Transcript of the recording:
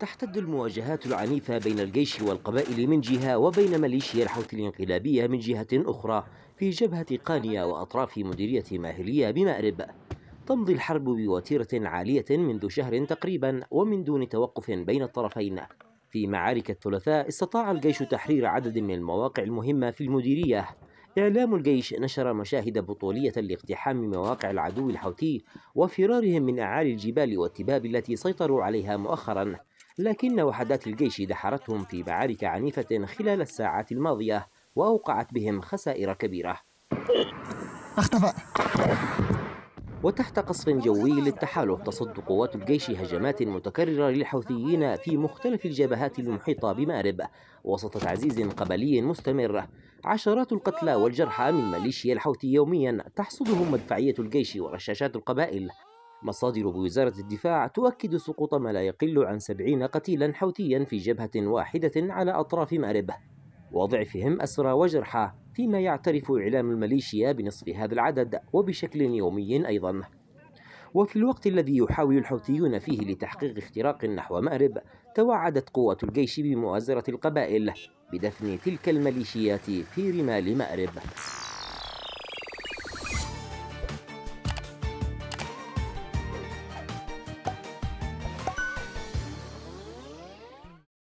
تحتد المواجهات العنيفة بين الجيش والقبائل من جهة وبين ميليشيا الحوثي الانقلابية من جهة أخرى في جبهة قانيا وأطراف مديرية ماهلية بمأرب تمضي الحرب بوتيرة عالية منذ شهر تقريبا ومن دون توقف بين الطرفين في معارك الثلاثاء استطاع الجيش تحرير عدد من المواقع المهمة في المديرية إعلام الجيش نشر مشاهد بطولية لاقتحام مواقع العدو الحوثي وفرارهم من أعالي الجبال والتباب التي سيطروا عليها مؤخرا لكن وحدات الجيش دحرتهم في معارك عنيفة خلال الساعات الماضية وأوقعت بهم خسائر كبيرة اختفى وتحت قصف جوي للتحالف تصد قوات الجيش هجمات متكررة للحوثيين في مختلف الجبهات المحيطة بمأرب وسط تعزيز قبلي مستمر عشرات القتلى والجرحى من ميليشيا الحوثي يوميا تحصدهم مدفعية الجيش ورشاشات القبائل مصادر بوزارة الدفاع تؤكد سقوط ما لا يقل عن سبعين قتيلا حوثيا في جبهة واحدة على أطراف مأربه وضعفهم أسرى وجرحى فيما يعترف إعلام الميليشيا بنصف هذا العدد وبشكل يومي أيضا وفي الوقت الذي يحاول الحوثيون فيه لتحقيق اختراق نحو مأرب توعدت قوة الجيش بمؤازرة القبائل بدفن تلك الميليشيات في رمال مأرب